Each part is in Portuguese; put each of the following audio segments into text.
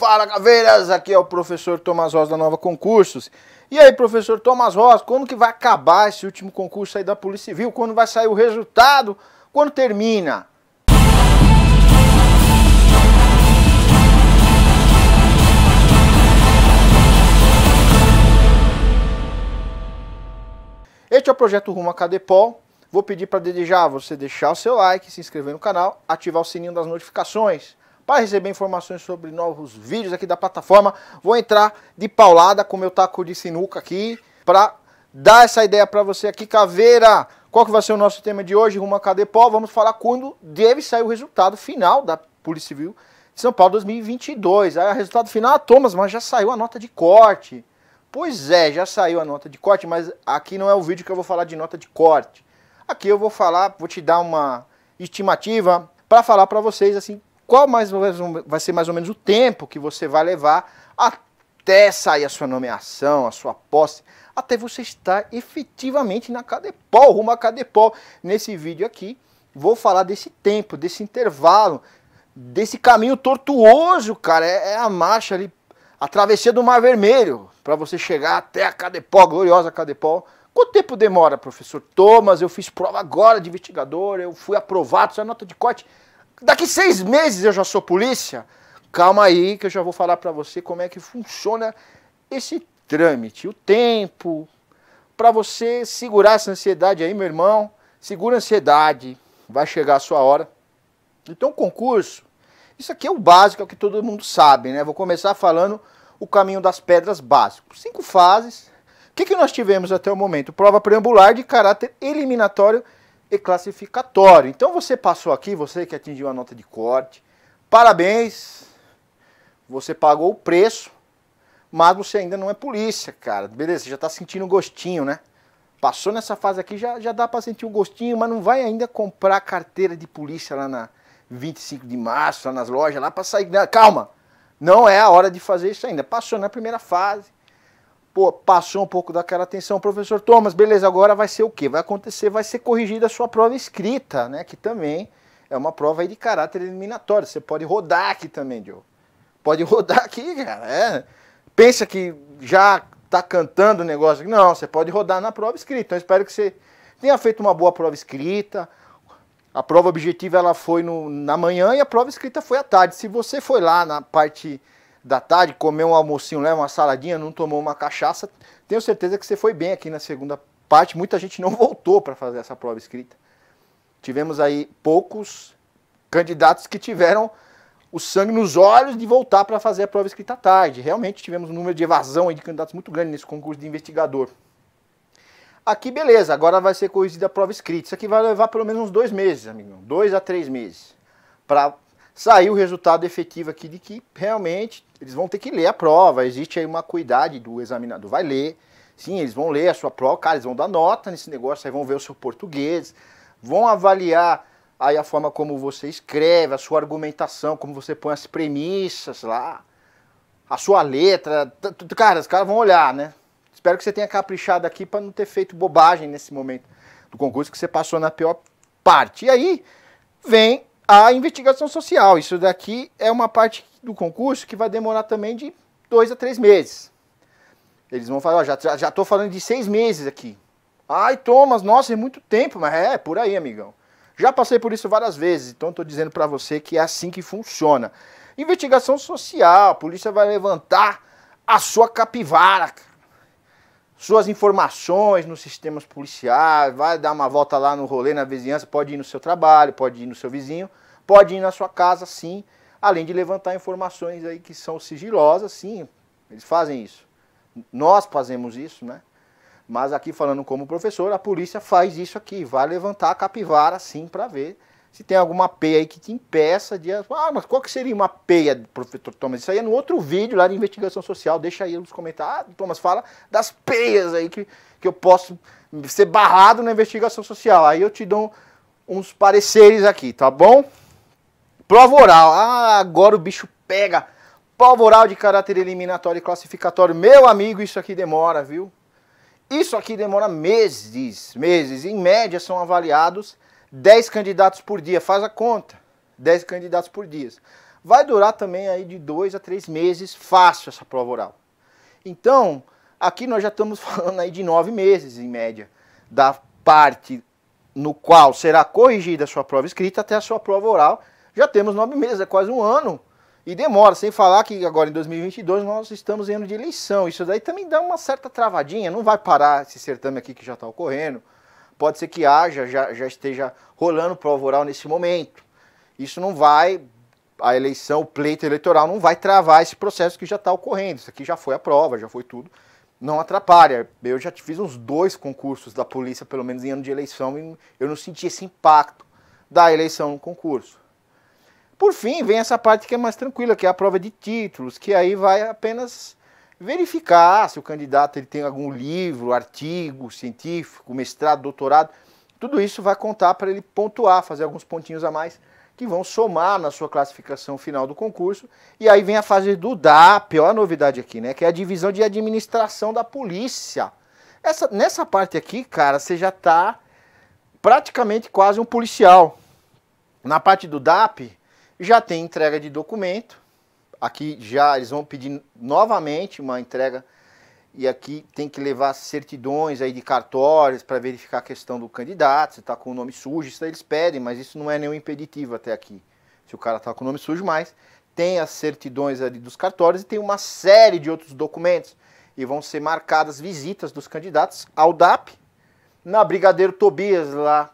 Fala Caveiras, aqui é o professor Thomas Rosa da Nova Concursos. E aí, professor Thomas Rosa, quando que vai acabar esse último concurso aí da Polícia Civil? Quando vai sair o resultado? Quando termina? Este é o projeto Rumo a Cadepol. Vou pedir para desejar você deixar o seu like, se inscrever no canal, ativar o sininho das notificações para receber informações sobre novos vídeos aqui da plataforma. Vou entrar de paulada com meu taco de sinuca aqui para dar essa ideia para você aqui, caveira. Qual que vai ser o nosso tema de hoje? Rumo a Pó? Vamos falar quando deve sair o resultado final da Polícia Civil de São Paulo 2022. Aí o resultado final, ah, Thomas, mas já saiu a nota de corte. Pois é, já saiu a nota de corte, mas aqui não é o vídeo que eu vou falar de nota de corte. Aqui eu vou falar, vou te dar uma estimativa para falar para vocês assim qual mais vai ser mais ou menos o tempo que você vai levar até sair a sua nomeação, a sua posse, até você estar efetivamente na Cadepol, rumo à Cadepol. Nesse vídeo aqui, vou falar desse tempo, desse intervalo, desse caminho tortuoso, cara. É, é a marcha ali, a travessia do Mar Vermelho, para você chegar até a Cadepol, a gloriosa Cadepol. Quanto tempo demora, professor Thomas? Eu fiz prova agora de investigador, eu fui aprovado, sua é nota de corte. Daqui seis meses eu já sou polícia? Calma aí que eu já vou falar para você como é que funciona esse trâmite, o tempo, para você segurar essa ansiedade aí, meu irmão. Segura a ansiedade, vai chegar a sua hora. Então, concurso, isso aqui é o básico, é o que todo mundo sabe, né? Vou começar falando o caminho das pedras básico. Cinco fases. O que, que nós tivemos até o momento? Prova preambular de caráter eliminatório e classificatório. Então você passou aqui, você que atingiu a nota de corte, parabéns, você pagou o preço, mas você ainda não é polícia, cara. Beleza, você já está sentindo um gostinho, né? Passou nessa fase aqui, já, já dá para sentir um gostinho, mas não vai ainda comprar carteira de polícia lá na 25 de março, lá nas lojas, lá para sair. Calma, não é a hora de fazer isso ainda. Passou na primeira fase, Pô, passou um pouco daquela atenção, professor Thomas, beleza, agora vai ser o que? Vai acontecer, vai ser corrigida a sua prova escrita, né? Que também é uma prova de caráter eliminatório. Você pode rodar aqui também, Diogo. Pode rodar aqui, cara. É. Pensa que já tá cantando o negócio. Não, você pode rodar na prova escrita. Então espero que você tenha feito uma boa prova escrita. A prova objetiva ela foi no, na manhã e a prova escrita foi à tarde. Se você foi lá na parte da tarde, comeu um almocinho, né, uma saladinha, não tomou uma cachaça, tenho certeza que você foi bem aqui na segunda parte. Muita gente não voltou para fazer essa prova escrita. Tivemos aí poucos candidatos que tiveram o sangue nos olhos de voltar para fazer a prova escrita à tarde. Realmente tivemos um número de evasão de candidatos muito grande nesse concurso de investigador. Aqui, beleza, agora vai ser corrigida a prova escrita. Isso aqui vai levar pelo menos uns dois meses, amigão. Dois a três meses. Para Saiu o resultado efetivo aqui de que realmente eles vão ter que ler a prova. Existe aí uma cuidade do examinador, vai ler. Sim, eles vão ler a sua prova, cara, eles vão dar nota nesse negócio, aí vão ver o seu português, vão avaliar aí a forma como você escreve, a sua argumentação, como você põe as premissas lá, a sua letra. Cara, os caras vão olhar, né? Espero que você tenha caprichado aqui para não ter feito bobagem nesse momento do concurso que você passou na pior parte. E aí vem a investigação social. Isso daqui é uma parte do concurso que vai demorar também de dois a três meses. Eles vão falar, ó, já, já, já falando de seis meses aqui. Ai, Thomas, nossa, é muito tempo, mas é, é por aí, amigão. Já passei por isso várias vezes, então estou dizendo para você que é assim que funciona. Investigação social, a polícia vai levantar a sua capivara, suas informações nos sistemas policiais, vai dar uma volta lá no rolê, na vizinhança, pode ir no seu trabalho, pode ir no seu vizinho, pode ir na sua casa, sim, além de levantar informações aí que são sigilosas, sim, eles fazem isso. Nós fazemos isso, né? Mas aqui falando como professor, a polícia faz isso aqui, vai levantar a capivara sim para ver se tem alguma peia aí que te impeça de. Ah, mas qual que seria uma peia, professor Thomas? Isso aí é no outro vídeo lá de investigação social. Deixa aí nos comentários. Ah, Thomas, fala das peias aí que, que eu posso ser barrado na investigação social. Aí eu te dou uns pareceres aqui, tá bom? Prova oral. Ah, agora o bicho pega. Prova oral de caráter eliminatório e classificatório. Meu amigo, isso aqui demora, viu? Isso aqui demora meses, meses. Em média são avaliados 10 candidatos por dia, faz a conta. 10 candidatos por dia. Vai durar também aí de 2 a 3 meses fácil essa prova oral. Então, aqui nós já estamos falando aí de 9 meses em média da parte no qual será corrigida a sua prova escrita até a sua prova oral. Já temos 9 meses, é quase um ano. E demora, sem falar que agora em 2022 nós estamos em ano de eleição. Isso daí também dá uma certa travadinha, não vai parar esse certame aqui que já está ocorrendo. Pode ser que haja, já, já esteja rolando prova oral nesse momento. Isso não vai, a eleição, o pleito eleitoral não vai travar esse processo que já está ocorrendo. Isso aqui já foi a prova, já foi tudo. Não atrapalha. Eu já fiz uns dois concursos da polícia, pelo menos em ano de eleição, e eu não senti esse impacto da eleição no concurso. Por fim, vem essa parte que é mais tranquila, que é a prova de títulos, que aí vai apenas verificar se o candidato ele tem algum livro, artigo científico, mestrado, doutorado. Tudo isso vai contar para ele pontuar, fazer alguns pontinhos a mais que vão somar na sua classificação final do concurso. E aí vem a fase do olha a pior novidade aqui, né? Que é a divisão de administração da polícia. Essa, nessa parte aqui, cara, você já está praticamente quase um policial. Na parte do DAP, já tem entrega de documento, Aqui já eles vão pedir novamente uma entrega e aqui tem que levar certidões aí de cartórios para verificar a questão do candidato, se está com o nome sujo, isso aí eles pedem, mas isso não é nenhum impeditivo até aqui. Se o cara está com o nome sujo, mas tem as certidões ali dos cartórios e tem uma série de outros documentos. E vão ser marcadas visitas dos candidatos ao DAP, na Brigadeiro Tobias, lá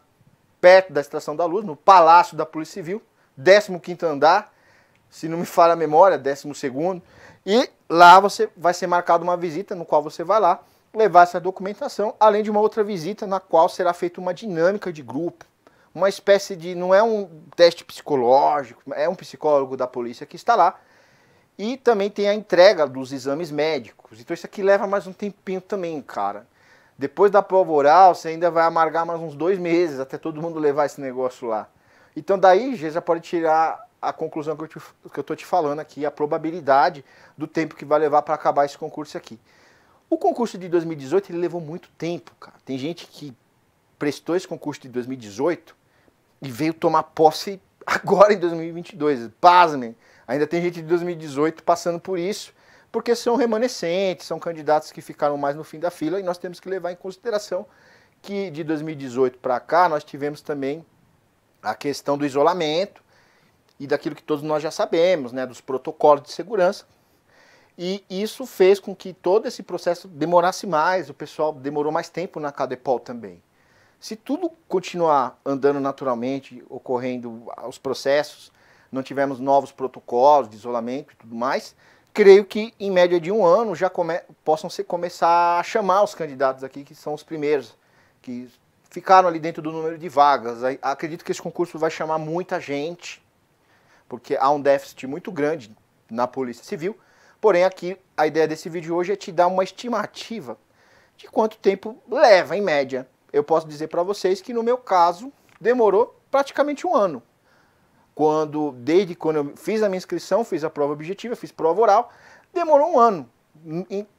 perto da Estação da Luz, no Palácio da Polícia Civil, 15º andar, se não me falha a memória, décimo segundo. E lá você vai ser marcado uma visita no qual você vai lá levar essa documentação, além de uma outra visita na qual será feita uma dinâmica de grupo, uma espécie de não é um teste psicológico, é um psicólogo da polícia que está lá. E também tem a entrega dos exames médicos. Então isso aqui leva mais um tempinho também, cara. Depois da prova oral, você ainda vai amargar mais uns dois meses até todo mundo levar esse negócio lá. Então daí já pode tirar a conclusão que eu, te, que eu tô te falando aqui, a probabilidade do tempo que vai levar para acabar esse concurso aqui. O concurso de 2018 ele levou muito tempo, cara. Tem gente que prestou esse concurso de 2018 e veio tomar posse agora em 2022. Pasmem, ainda tem gente de 2018 passando por isso, porque são remanescentes, são candidatos que ficaram mais no fim da fila e nós temos que levar em consideração que de 2018 para cá nós tivemos também a questão do isolamento, e daquilo que todos nós já sabemos, né, dos protocolos de segurança. E isso fez com que todo esse processo demorasse mais, o pessoal demorou mais tempo na Cadepol também. Se tudo continuar andando naturalmente, ocorrendo os processos, não tivermos novos protocolos de isolamento e tudo mais, creio que em média de um ano já come, possam se começar a chamar os candidatos aqui que são os primeiros, que ficaram ali dentro do número de vagas. Acredito que esse concurso vai chamar muita gente porque há um déficit muito grande na Polícia Civil. Porém, aqui a ideia desse vídeo hoje é te dar uma estimativa de quanto tempo leva, em média. Eu posso dizer para vocês que no meu caso demorou praticamente um ano. Quando, desde quando eu fiz a minha inscrição, fiz a prova objetiva, fiz prova oral, demorou um ano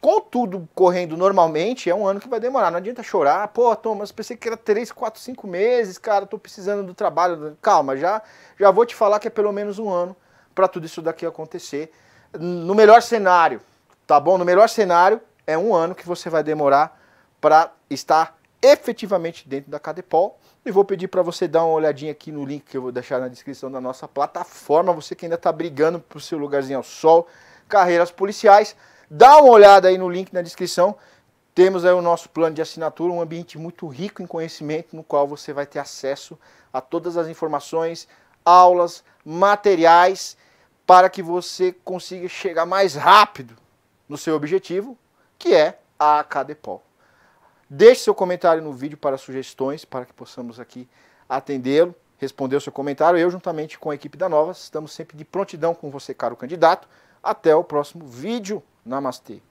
contudo correndo normalmente, é um ano que vai demorar. Não adianta chorar, pô, Thomas, pensei que era 3, 4, 5 meses, cara, tô precisando do trabalho. Calma, já, já vou te falar que é pelo menos um ano para tudo isso daqui acontecer. No melhor cenário, tá bom? No melhor cenário, é um ano que você vai demorar para estar efetivamente dentro da Cadepol. E vou pedir para você dar uma olhadinha aqui no link que eu vou deixar na descrição da nossa plataforma. Você que ainda está brigando para o seu lugarzinho ao sol, carreiras policiais. Dá uma olhada aí no link na descrição. Temos aí o nosso plano de assinatura, um ambiente muito rico em conhecimento, no qual você vai ter acesso a todas as informações, aulas, materiais, para que você consiga chegar mais rápido no seu objetivo, que é a AKDPOL. Deixe seu comentário no vídeo para sugestões, para que possamos aqui atendê-lo, responder o seu comentário. Eu, juntamente com a equipe da Nova, estamos sempre de prontidão com você, caro candidato. Até o próximo vídeo. Namaste.